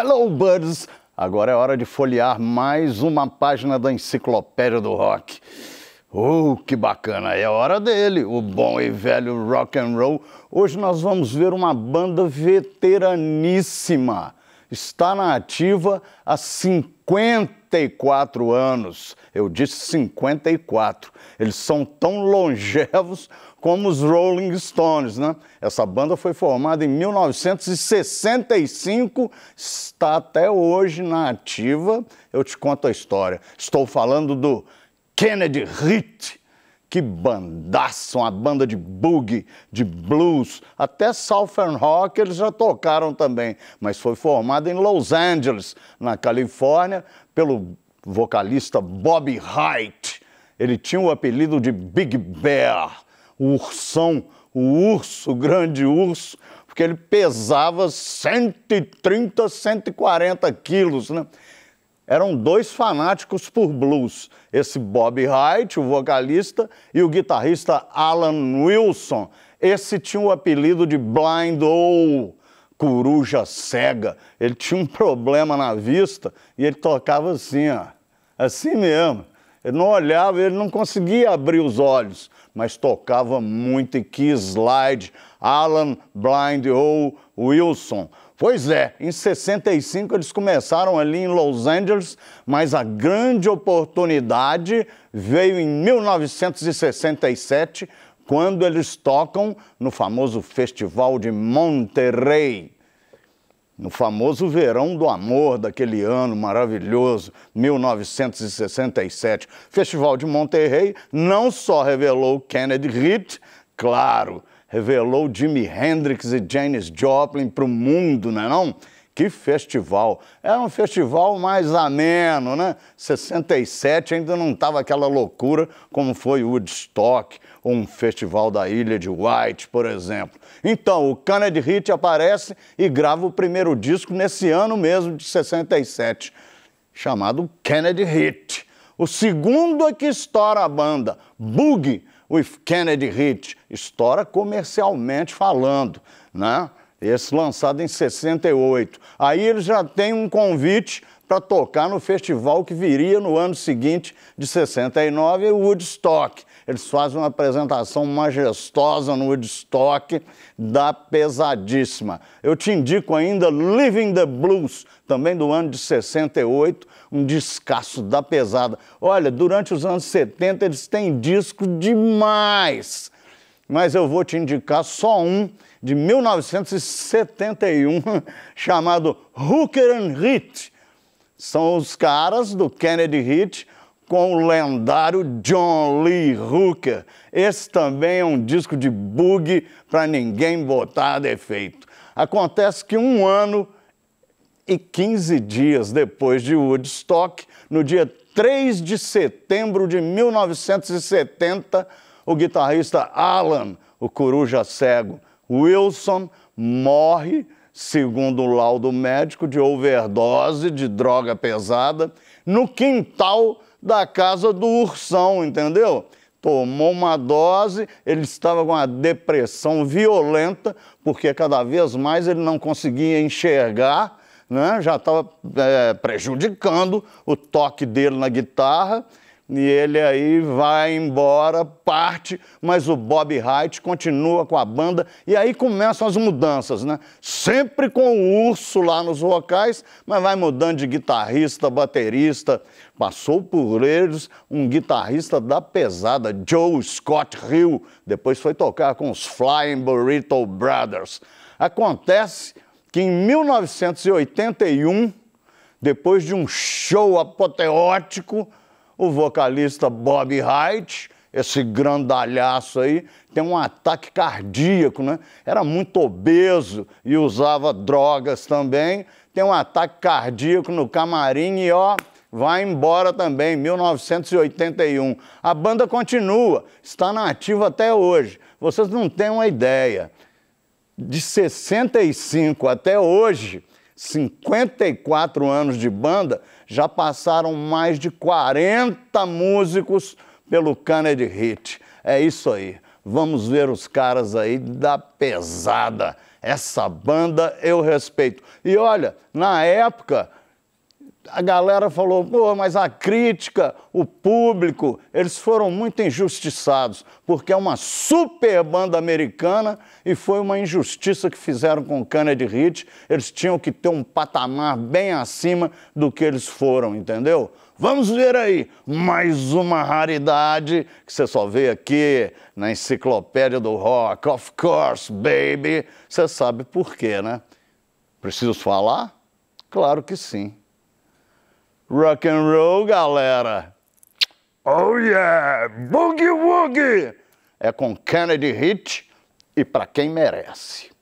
Hello, Birds! Agora é hora de folhear mais uma página da Enciclopédia do Rock. Oh, que bacana! É hora dele, o bom e velho rock and roll. Hoje nós vamos ver uma banda veteraníssima. Está na ativa há 50 54 anos. Eu disse 54. Eles são tão longevos como os Rolling Stones, né? Essa banda foi formada em 1965, está até hoje na ativa. Eu te conto a história. Estou falando do Kennedy Ritt, que bandaça, uma banda de boogie, de blues, até Southern Rock eles já tocaram também, mas foi formada em Los Angeles, na Califórnia, pelo vocalista Bobby Height. Ele tinha o apelido de Big Bear, o ursão, o urso, o grande urso, porque ele pesava 130, 140 quilos, né? eram dois fanáticos por blues, esse Bob Wright, o vocalista, e o guitarrista Alan Wilson. Esse tinha o apelido de Blind Owl, coruja cega. Ele tinha um problema na vista e ele tocava assim, ó, assim mesmo. Ele não olhava, ele não conseguia abrir os olhos, mas tocava muito e que Slide, Alan Blind ou Wilson. Pois é, em 65 eles começaram ali em Los Angeles, mas a grande oportunidade veio em 1967, quando eles tocam no famoso Festival de Monterrey no famoso verão do amor daquele ano maravilhoso, 1967. O Festival de Monterrey não só revelou Kennedy Heat, claro, revelou Jimi Hendrix e Janis Joplin para o mundo, né não é não? Que festival! Era um festival mais ameno, né? 67 ainda não estava aquela loucura como foi Woodstock, ou um festival da ilha de White, por exemplo. Então, o Kennedy Hit aparece e grava o primeiro disco nesse ano mesmo de 67, chamado Kennedy Hit. O segundo é que estoura a banda, Boogie with Kennedy Hit. Estoura comercialmente falando, né? Esse lançado em 68. Aí ele já tem um convite para tocar no festival que viria no ano seguinte, de 69, Woodstock. Eles fazem uma apresentação majestosa no Woodstock da pesadíssima. Eu te indico ainda Living the Blues, também do ano de 68, um descasso da pesada. Olha, durante os anos 70 eles têm disco demais mas eu vou te indicar só um de 1971 chamado Hooker and Heat. São os caras do Kennedy Hit com o lendário John Lee Hooker. Esse também é um disco de bug para ninguém botar defeito. Acontece que um ano e 15 dias depois de Woodstock, no dia 3 de setembro de 1970, o guitarrista Alan, o coruja cego Wilson, morre, segundo o laudo médico, de overdose de droga pesada no quintal da casa do ursão, entendeu? Tomou uma dose, ele estava com uma depressão violenta, porque cada vez mais ele não conseguia enxergar, né? já estava é, prejudicando o toque dele na guitarra. E ele aí vai embora, parte, mas o Bob Wright continua com a banda e aí começam as mudanças, né? Sempre com o urso lá nos vocais, mas vai mudando de guitarrista, baterista. Passou por eles um guitarrista da pesada, Joe Scott Hill. Depois foi tocar com os Flying Burrito Brothers. Acontece que em 1981, depois de um show apoteótico, o vocalista Bob Haidt, esse grandalhaço aí, tem um ataque cardíaco, né? Era muito obeso e usava drogas também. Tem um ataque cardíaco no camarim e ó, vai embora também, 1981. A banda continua, está na ativa até hoje. Vocês não têm uma ideia. De 65 até hoje, 54 anos de banda, já passaram mais de 40 músicos pelo Kennedy Hit. É isso aí. Vamos ver os caras aí da pesada. Essa banda eu respeito. E olha, na época a galera falou, pô, mas a crítica, o público, eles foram muito injustiçados, porque é uma super banda americana e foi uma injustiça que fizeram com o Kennedy Hit. Eles tinham que ter um patamar bem acima do que eles foram, entendeu? Vamos ver aí mais uma raridade que você só vê aqui na enciclopédia do rock. Of course, baby. Você sabe por quê, né? Preciso falar? Claro que sim. Rock and roll, galera. Oh yeah, boogie woogie. É com Kennedy Hit e para quem merece.